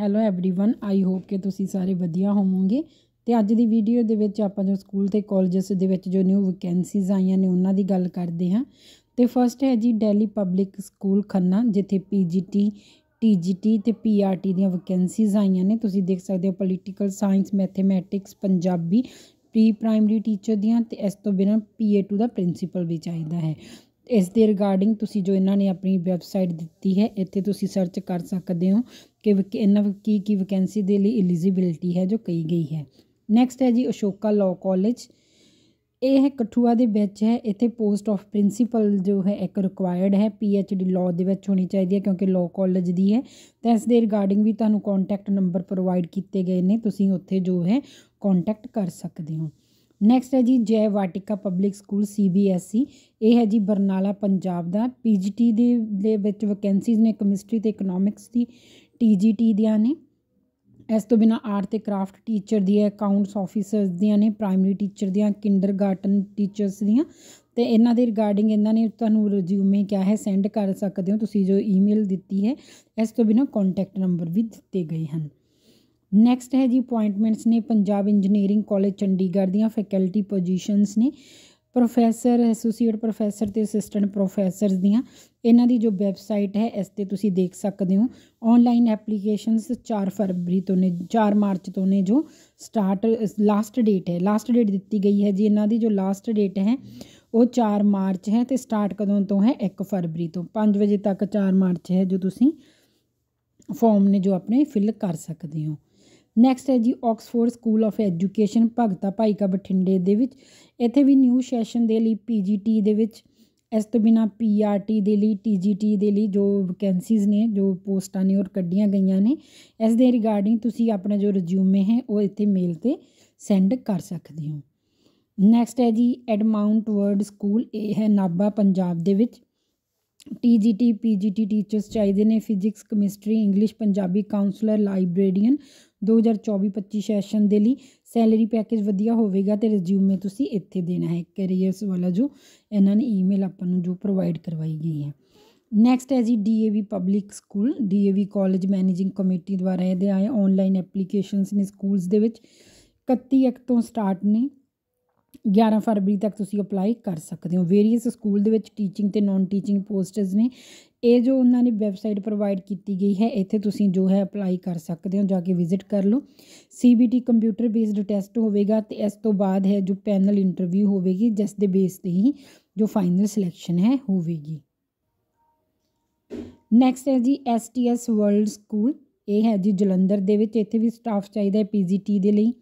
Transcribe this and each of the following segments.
hello everyone I hope ਕਿ ਤੁਸੀਂ ਸਾਰੇ ਵਧੀਆ ਹੋਵੋਗੇ ਤੇ ਅੱਜ ਦੀ ਵੀਡੀਓ ਦੇ ਵਿੱਚ ਆਪਾਂ ਜੋ ਸਕੂਲ ਤੇ ਕਾਲਜਸ ਦੇ ਵਿੱਚ ਜੋ ਨਿਊ ਵੈਕੈਂਸੀਜ਼ ਆਈਆਂ ਨੇ ਉਹਨਾਂ ਦੀ ਗੱਲ ਕਰਦੇ ਹਾਂ ਤੇ ਫਰਸਟ ਹੈ ਜੀ ਦਿੱਲੀ ਪਬਲਿਕ ਸਕੂਲ ਖੰਨਾ ਜਿੱਥੇ ਪੀਜੀਟੀ ਟੀਜੀਟੀ ਤੇ ਪੀਆਰਟੀ e ਦੀਆਂ ਵੈਕੈਂਸੀਜ਼ ਆਈਆਂ ਨੇ ਤੁਸੀਂ ਦੇਖ ਸਕਦੇ ਹੋ political science mathematics Punjabi pre primary teacher ਦੀਆਂ ਤੇ ਇਸ ਤੋਂ ਬਿਨਾਂ ਪੀਏ2 ਦਾ ਪ੍ਰਿੰਸੀਪਲ ਵੀ ਚਾਹੀਦਾ ਹੈ ਇਸ ਦੇ ਰਿਗਾਰਡਿੰਗ ਤੁਸੀਂ ਜੋ ਇਹਨਾਂ ਨੇ ਆਪਣੀ ਵੈਬਸਾਈਟ ਦਿੱਤੀ ਹੈ ਇੱਥੇ ਤੁਸੀਂ ਸਰਚ ਕਰ ਸਕਦੇ ਹੋ ਕਿ ਇਹਨਾਂ ਕੀ ਕੀ ਵੈਕੈਂਸੀ ਦੇ ਲਈ ਐਲੀਜੀਬਿਲਟੀ ਹੈ ਜੋ ਕਹੀ ਗਈ ਹੈ ਨੈਕਸਟ ਹੈ ਜੀ ਅਸ਼ੋਕਾ ਲਾਅ ਕਾਲਜ ਇਹ ਹੈ ਕਠੂਆ ਦੇ ਵਿੱਚ ਹੈ ਇੱਥੇ ਪੋਸਟ ਆਫ ਪ੍ਰਿੰਸੀਪਲ ਜੋ ਹੈ ਇੱਕ ਰਿਕੁਆਇਰਡ ਹੈ ਪੀ ਐਚ ਡੀ ਲਾਅ ਦੇ ਵਿੱਚ ਹੋਣੀ ਚਾਹੀਦੀ ਹੈ ਕਿਉਂਕਿ ਲਾਅ ਕਾਲਜ ਦੀ ਹੈ ਤਾਂ ਇਸ ਦੇ ਰਿਗਾਰਡਿੰਗ ਵੀ ਤੁਹਾਨੂੰ ਕੰਟੈਕਟ ਨੰਬਰ ਪ੍ਰੋਵਾਈਡ ਕੀਤੇ ਗਏ ਨੇ ਤੁਸੀਂ ਉੱਥੇ ਜੋ ਹੈ ਕੰਟੈਕਟ ਕਰ ਸਕਦੇ ਹੋ ਨੈਕਸਟ ਹੈ ਜੀ ਜੈ ਵਾਟਿਕਾ ਪਬਲਿਕ ਸਕੂਲ ਸੀਬੀਐਸਈ ਇਹ ਹੈ ਜੀ ਬਰਨਾਲਾ ਪੰਜਾਬ ਦਾ ਪੀਜੀਟੀ ਦੇ ਦੇ ਵਿੱਚ ਵੈਕੈਂਸੀਜ਼ ਨੇ ਕੈਮਿਸਟਰੀ ਤੇ ਇਕਨੋਮਿਕਸ ਦੀ ਟੀਜੀਟੀ ਦੀਆਂ ਨੇ ਇਸ ਤੋਂ ਬਿਨਾ ਆਰਟ ਤੇ ਕਰਾਫਟ ਟੀਚਰ ਦੀ ਹੈ ਅਕਾਊਂਟਸ ਆਫੀਸਰਸ ਦੀਆਂ ਨੇ ਪ੍ਰਾਇਮਰੀ ਟੀਚਰ ਦੀਆਂ ਕਿੰਡਰਗਾਰਟਨ ਟੀਚਰਸ ਦੀਆਂ ਤੇ ਇਹਨਾਂ ਦੇ ਰਿਗਾਰਡਿੰਗ ਇਹਨਾਂ ਨੇ ਤੁਹਾਨੂੰ ਰਿਜ਼ਿਊਮੇ ਕਿਹਾ ਹੈ ਸੈਂਡ ਕਰ ਸਕਦੇ ਹੋ ਤੁਸੀਂ ਜੋ ਈਮੇਲ ਦਿੱਤੀ ਹੈ ਇਸ ਤੋਂ ਬਿਨਾ ਕੰਟੈਕਟ ਨੰਬਰ ਵੀ ਦਿੱਤੇ ਗਏ ਹਨ ਨੈਕਸਟ ਹੈ ਜੀ ਅਪਾਇੰਟਮੈਂਟਸ ਨੇ ਪੰਜਾਬ ਇੰਜੀਨੀਅਰਿੰਗ ਕਾਲਜ ਚੰਡੀਗੜ੍ਹ ਦੀਆਂ ਫੈਕਲਟੀ ਪੋਜੀਸ਼ਨਸ ਨੇ ਪ੍ਰੋਫੈਸਰ ਐਸੋਸੀਏਟ ਪ੍ਰੋਫੈਸਰ ਤੇ ਅਸਿਸਟੈਂਟ ਪ੍ਰੋਫੈਸਰਸ ਦੀਆਂ ਇਹਨਾਂ ਦੀ ਜੋ ਵੈਬਸਾਈਟ ਹੈ ਇਸ ਤੇ ਤੁਸੀਂ ਦੇਖ ਸਕਦੇ ਹੋ ਆਨਲਾਈਨ ਐਪਲੀਕੇਸ਼ਨਸ 4 ਫਰਵਰੀ ਤੋਂ ਨੇ 4 ਮਾਰਚ ਤੋਂ ਨੇ ਜੋ ਸਟਾਰਟ ਲਾਸਟ ਡੇਟ ਹੈ ਲਾਸਟ ਡੇਟ ਦਿੱਤੀ ਗਈ ਹੈ ਜੀ ਇਹਨਾਂ ਦੀ ਜੋ ਲਾਸਟ ਡੇਟ ਹੈ ਉਹ 4 ਮਾਰਚ ਹੈ ਤੇ ਸਟਾਰਟ ਕਦੋਂ ਤੋਂ ਹੈ 1 ਫਰਵਰੀ ਤੋਂ 5 ਵਜੇ ਤੱਕ 4 ਮਾਰਚ ਹੈ ਜੋ ਤੁਸੀਂ ਫਾਰਮ ਨੇ ਜੋ ਆਪਣੇ ਫਿਲ ਕਰ ਸਕਦੇ ਹੋ ਨੈਕਸਟ ਹੈ ਜੀ Oxford school of education Bhagta Bhai Ka ਬਠਿੰਡੇ ਦੇ ਵਿੱਚ ਇੱਥੇ ਵੀ ਨਿਊ ਸੈਸ਼ਨ ਦੇ ਲਈ ਪੀਜੀਟੀ ਦੇ ਵਿੱਚ ਇਸ ਤੋਂ ਬਿਨਾ ਪੀਆਰਟੀ e ਦੇ ਲਈ ਟੀਜੀਟੀ ਦੇ ਲਈ ਜੋ ਵੈਕੈਂਸੀਜ਼ ਨੇ ਜੋ ਪੋਸਟਾਂ ਨੇ ਉਹ ਕੱਢੀਆਂ ਗਈਆਂ ਨੇ ਇਸ ਦੇ ਰਿਗਾਰਡਿੰਗ ਤੁਸੀਂ ਆਪਣਾ ਜੋ ਰਿਜ਼ਿਊਮੇ ਹੈ ਉਹ ਇੱਥੇ ਮੇਲ ਤੇ ਸੈਂਡ ਕਰ ਸਕਦੇ ਹੋ ਨੈਕਸਟ ਹੈ ਜੀ ਐਡਮਾਉਂਟ ਵਰਡ ਸਕੂਲ ਇਹ ਹੈ ਨਾਬਾ ਪੰਜਾਬ ਦੇ ਵਿੱਚ T G T P G T teachers ਚਾਹੀਦੇ ਨੇ physics chemistry English Punjabi counsellor librarian 2024-25 session ਦੇ ਲਈ ਸੈਲਰੀ ਪੈਕੇਜ ਵਧੀਆ ਹੋਵੇਗਾ ਤੇ ਰਿਜ਼ਿਊਮੇ ਤੁਸੀਂ ਇੱਥੇ ਦੇਣਾ ਹੈ ਕੈਰੀਅਰਸ ਵਾਲਾ ਜੋ ਇਹਨਾਂ ਨੇ ਈਮੇਲ ਆਪਾਂ ਨੂੰ ਜੋ ਪ੍ਰੋਵਾਈਡ ਕਰਵਾਈ ਗਈ ਹੈ ਨੈਕਸਟ ਹੈ ਜੀ DAV public school DAV college managing committee ਦੁਆਰਾ ਇਹਦੇ ਆਏ ਆਨਲਾਈਨ ਐਪਲੀਕੇਸ਼ਨਸ ਨੇ ਸਕੂਲਸ ਦੇ ਵਿੱਚ 31 ਅਕਤ ਤੋਂ ਸਟਾਰਟ ਨੇ 11 ਫਰਵਰੀ ਤੱਕ ਤੁਸੀਂ ਅਪਲਾਈ ਕਰ ਸਕਦੇ ਹੋ ਵੇਰੀਅਸ ਸਕੂਲ ਦੇ ਵਿੱਚ ਟੀਚਿੰਗ ਤੇ ਨਾਨ ਟੀਚਿੰਗ ਪੋਸਟਸ ਨੇ ਇਹ ਜੋ ਉਹਨਾਂ ਨੇ ਵੈਬਸਾਈਟ ਪ੍ਰੋਵਾਈਡ ਕੀਤੀ ਗਈ ਹੈ ਇੱਥੇ ਤੁਸੀਂ ਜੋ ਹੈ ਅਪਲਾਈ ਕਰ ਸਕਦੇ ਹੋ ਜਾ ਕੇ ਵਿਜ਼ਿਟ ਕਰ ਲਓ ਸੀਬੀਟੀ ਕੰਪਿਊਟਰ ਬੇਸਡ ਟੈਸਟ ਹੋਵੇਗਾ ਤੇ ਇਸ ਤੋਂ ਬਾਅਦ ਹੈ ਜੋ ਪੈਨਲ ਇੰਟਰਵਿਊ ਹੋਵੇਗੀ ਜਿਸ ਦੇ ਬੇਸ ਤੇ ਹੀ ਜੋ ਫਾਈਨਲ ਸਿਲੈਕਸ਼ਨ ਹੈ ਹੋਵੇਗੀ ਨੈਕਸਟ ਹੈ ਜੀ ਐਸਟੀਐਸ ਵਰਲਡ ਸਕੂਲ ਇਹ ਹੈ ਜੀ ਜਲੰਧਰ ਦੇ ਵਿੱਚ ਇੱਥੇ ਵੀ ਸਟਾਫ ਚਾਹੀਦਾ ਹੈ ਪੀਜੀਟੀ ਦੇ ਲਈ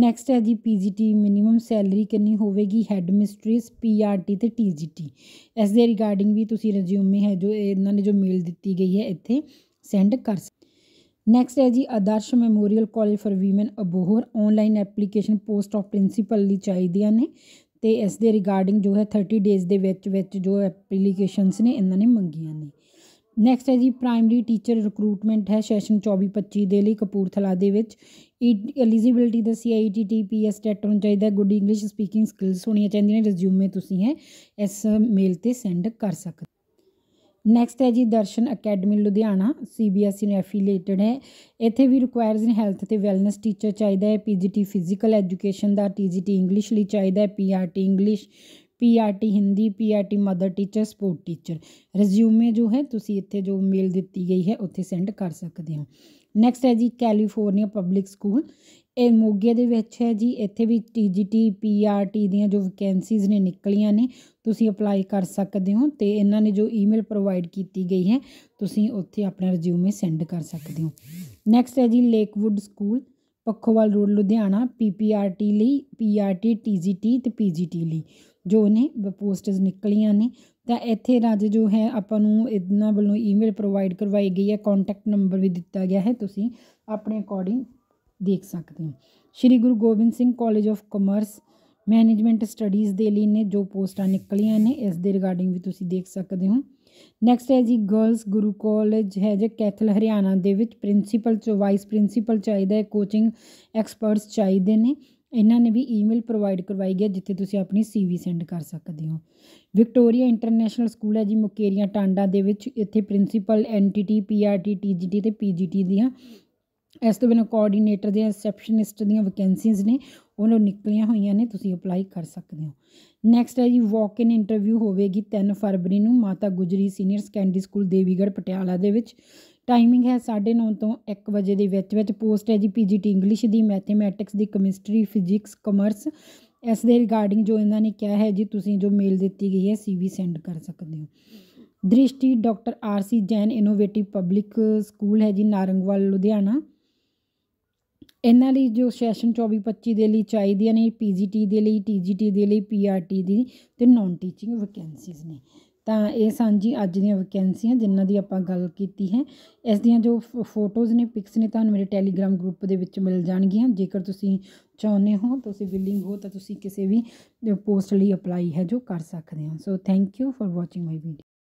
ਨੈਕਸਟ ਹੈ ਜੀ ਪੀਜੀਟੀ ਮਿਨੀਮਮ ਸੈਲਰੀ ਕਿੰਨੀ ਹੋਵੇਗੀ ਹੈਡ ਮਿਸਟਰੀਸ ਪੀਆਰਟੀ ਤੇ ਟੀਜੀਟੀ ਇਸ ਦੇ ਰਿਗਾਰਡਿੰਗ ਵੀ ਤੁਸੀਂ ਰਿਜ਼ਿਊਮੇ ਹੈ ਜੋ ਇਹਨਾਂ ਨੇ ਜੋ ਮੇਲ ਦਿੱਤੀ ਗਈ ਹੈ ਇੱਥੇ ਸੈਂਡ ਕਰ ਨੈਕਸਟ ਹੈ ਜੀ Adarsh memorial college for women Abohar online application post of principal ਲਈ ਚਾਹੀਦੀਆਂ ਨੇ ਤੇ ਇਸ ਦੇ ਰਿਗਾਰਡਿੰਗ ਜੋ ਹੈ 30 ਡੇਜ਼ ਦੇ ਵਿੱਚ ਵਿੱਚ ਜੋ ਐਪਲੀਕੇਸ਼ਨਸ ਨੇ ਇਹਨਾਂ ਨੇ ਮੰਗੀਆਂ ਨੇ ਨੈਕਸਟ ਹੈ ਜੀ ਪ੍ਰਾਇਮਰੀ ਟੀਚਰ ਰਿਕਰੂਟਮੈਂਟ ਹੈ ਸੈਸ਼ਨ 24-25 ਦੇ ਲਈ ਕਪੂਰਥਲਾ ਦੇ ਵਿੱਚ ਐਲੀਜੀਬਿਲਟੀ e, ਦਾ ਸੀਆਈਟੀ ਟੀਪੀਐਸ ਟੈਟ ਹੋਣਾ ਚਾਹੀਦਾ ਗੁੱਡ ਇੰਗਲਿਸ਼ ਸਪੀਕਿੰਗ ਸਕਿੱਲਸ ਹੋਣੀਆਂ ਚਾਹੀਦੀਆਂ ਨੇ ਰਿਜ਼ਿਊਮੇ ਤੁਸੀਂ ਹੈ ਇਸ ਮੇਲ ਤੇ ਸੈਂਡ ਕਰ ਸਕਦੇ ਨੈਕਸਟ ਹੈ ਜੀ Darshan academy Ludhiana CBSE e ਨੂੰ ਐਫੀਲੀਏਟਡ ਹੈ ਇੱਥੇ ਵੀ ਰਿਕੁਆਇਰਸ ਨੇ ਹੈਲਥ ਤੇ ਵੈਲਨੈਸ ਟੀਚਰ ਚਾਹੀਦਾ ਹੈ ਪੀਜੀਟੀ ਫਿਜ਼ੀਕਲ ਐਜੂਕੇਸ਼ਨ ਦਾ ਟੀਜੀਟੀ ਇੰਗਲਿਸ਼ ਲਈ ਚਾਹੀਦਾ ਹੈ PRT English PRT Hindi PRT mother teacher sport teacher resume ਜੋ ਹੈ ਤੁਸੀਂ ਇੱਥੇ ਜੋ ਮੇਲ ਦਿੱਤੀ ਗਈ ਹੈ ਉੱਥੇ ਸੈਂਡ ਕਰ ਸਕਦੇ ਹੋ ਨੈਕਸਟ ਹੈ ਜੀ ਕੈਲੀਫੋਰਨੀਆ ਪਬਲਿਕ ਸਕੂਲ ਇਹ ਮੋਗੇ ਦੇ ਵਿੱਚ ਹੈ ਜੀ ਇੱਥੇ ਵੀ ਟੀਜੀਟੀ ਪੀਆਰਟੀ ਦੀਆਂ ਜੋ ਵੈਕੈਂਸੀਜ਼ ਨੇ ਨਿਕਲੀਆਂ ਨੇ ਤੁਸੀਂ ਅਪਲਾਈ ਕਰ ਸਕਦੇ ਹੋ ਤੇ ਇਹਨਾਂ ਨੇ ਜੋ ਈਮੇਲ ਪ੍ਰੋਵਾਈਡ ਕੀਤੀ ਗਈ ਹੈ ਤੁਸੀਂ ਉੱਥੇ ਆਪਣਾ ਰਿਜ਼ਿਊਮੇ ਸੈਂਡ ਕਰ ਸਕਦੇ ਹੋ ਨੈਕਸਟ ਹੈ ਜੀ Lakewood school Pakhowal road Ludhiana PPRT ਲਈ ਪੀਆਰਟੀ ਟੀਜੀਟੀ ਤੇ ਪੀਜੀਟੀ ਲਈ ਜੋ ਨੇ ਪੋਸਟਸ ਨਿਕਲੀਆਂ ਨੇ ਤਾਂ ਇੱਥੇ ਰਾਜ ਜੋ ਹੈ ਆਪਾਂ ਨੂੰ ਇਹਨਾਂ ਵੱਲੋਂ ਈਮੇਲ ਪ੍ਰੋਵਾਈਡ ਕਰਵਾਈ ਗਈ ਹੈ ਕੰਟੈਕਟ ਨੰਬਰ ਵੀ ਦਿੱਤਾ ਗਿਆ ਹੈ ਤੁਸੀਂ ਆਪਣੇ ਅਕੋਰਡਿੰਗ ਦੇਖ ਸਕਦੇ ਹੋ Shri Guru Gobind Singh college of commerce management studies ਦੇ ਲਈ ਨੇ ਜੋ ਪੋਸਟਾਂ ਨਿਕਲੀਆਂ ਨੇ ਇਸ ਦੇ ਰਿਗਾਰਡਿੰਗ ਵੀ ਤੁਸੀਂ ਦੇਖ ਸਕਦੇ ਹੋ ਨੈਕਸਟ ਹੈ ਜੀ ਗਰਲਸ ਗੁਰੂ ਕਾਲਜ ਹੈ ਜੇ ਕੈਥਲ ਹਰਿਆਣਾ ਦੇ ਵਿੱਚ ਪ੍ਰਿੰਸੀਪਲ ਚ ਵਾਈਸ ਪ੍ਰਿੰਸੀਪਲ ਚਾਹੀਦਾ ਹੈ ਕੋਚਿੰਗ ਐਕਸਪਰਟਸ ਚਾਹੀਦੇ ਨੇ ਇਹਨਾਂ ਨੇ ਵੀ ਈਮੇਲ ਪ੍ਰੋਵਾਈਡ ਕਰਵਾਈ ਗਿਆ ਜਿੱਥੇ ਤੁਸੀਂ ਆਪਣੀ ਸੀਵੀ ਸੈਂਡ ਕਰ ਸਕਦੇ ਹੋ ਵਿਕਟੋਰੀਆ ਇੰਟਰਨੈਸ਼ਨਲ ਸਕੂਲ ਹੈ ਜੀ ਮੁਕੇਰੀਆਂ ਟਾਂਡਾ ਦੇ ਵਿੱਚ ਇੱਥੇ ਪ੍ਰਿੰਸੀਪਲ ਐਨਟੀਟੀ ਪੀਆਰਟੀ ਟੀਜੀਟੀ ਤੇ ਪੀਜੀਟੀ ਦੀਆਂ ਇਸ ਤੋਂ ਬਿਨਾਂ ਕੋਆਰਡੀਨੇਟਰ ਦੇ ਰਿਸੈਪਸ਼ਨਿਸਟ ਦੀਆਂ ਵੈਕੈਂਸੀਜ਼ ਨੇ ਉਹਨਾਂ ਨਿਕਲੀਆਂ ਹੋਈਆਂ ਨੇ ਤੁਸੀਂ ਅਪਲਾਈ ਕਰ ਸਕਦੇ ਹੋ ਨੈਕਸਟ ਹੈ ਜੀ ਵਾਕ ਇਨ ਇੰਟਰਵਿਊ ਹੋਵੇਗੀ 3 ਫਰਵਰੀ ਨੂੰ Mata Gujri senior secondary school Devigarh Patiala ਦੇ ਵਿੱਚ ਟਾਈਮਿੰਗ ਹੈ 9:30 ਤੋਂ 1 ਵਜੇ ਦੇ ਵਿੱਚ ਵਿੱਚ ਪੋਸਟ ਹੈ ਜੀ ਪੀਜੀਟੀ ਇੰਗਲਿਸ਼ ਦੀ ਮੈਥਮੈਟਿਕਸ ਦੀ ਕੈਮਿਸਟਰੀ ਫਿਜ਼ਿਕਸ ਕਮਰਸ ਇਸ ਦੇ ਰਿਗਾਰਡਿੰਗ ਜੋ ਇਹਨਾਂ ਨੇ ਕਿਹਾ ਹੈ ਜੀ ਤੁਸੀਂ ਜੋ ਮੇਲ ਦਿੱਤੀ ਗਈ ਹੈ ਸੀਵੀ ਸੈਂਡ ਕਰ ਸਕਦੇ ਹੋ Drishti doctor R C Jain innovative public school ਹੈ ਜੀ ਨਾਰੰਗਵਾਲ ਲੁਧਿਆਣਾ ਇਹਨਾਂ ਲਈ ਜੋ ਸੈਸ਼ਨ 24 25 ਦੇ ਲਈ ਚਾਹੀਦੀਆਂ ਨੇ ਪੀਜੀਟੀ ਦੇ ਲਈ ਟੀਜੀਟੀ ਦੇ ਲਈ ਪੀਆਰਟੀ ਦੀ ਤੇ ਨਾਨ ਟੀਚਿੰਗ ਵੈਕੈਂਸੀਜ਼ ਨੇ ਤਾਂ ਇਹ ਸਾਂਝੀ ਅੱਜ ਦੀਆਂ ਵੈਕੈਂਸੀਆਂ ਜਿਨ੍ਹਾਂ ਦੀ ਆਪਾਂ ਗੱਲ ਕੀਤੀ ਹੈ ਇਸ ਦੀਆਂ ਜੋ ਫੋਟੋਜ਼ ਨੇ ਪਿਕਸ ਨੇ ਤੁਹਾਨੂੰ ਮੇਰੇ ਟੈਲੀਗ੍ਰਾਮ ਗਰੁੱਪ ਦੇ ਵਿੱਚ ਮਿਲ ਜਾਣਗੀਆਂ ਜੇਕਰ ਤੁਸੀਂ ਚਾਹੁੰਦੇ ਹੋ ਤੁਸੀਂ ਵਿਲਿੰਗ ਹੋ ਤਾਂ ਤੁਸੀਂ ਕਿਸੇ ਵੀ ਪੋਸਟ ਲਈ ਅਪਲਾਈ ਹੈ ਜੋ ਕਰ ਸਕਦੇ ਹੋ so thank you for watching my video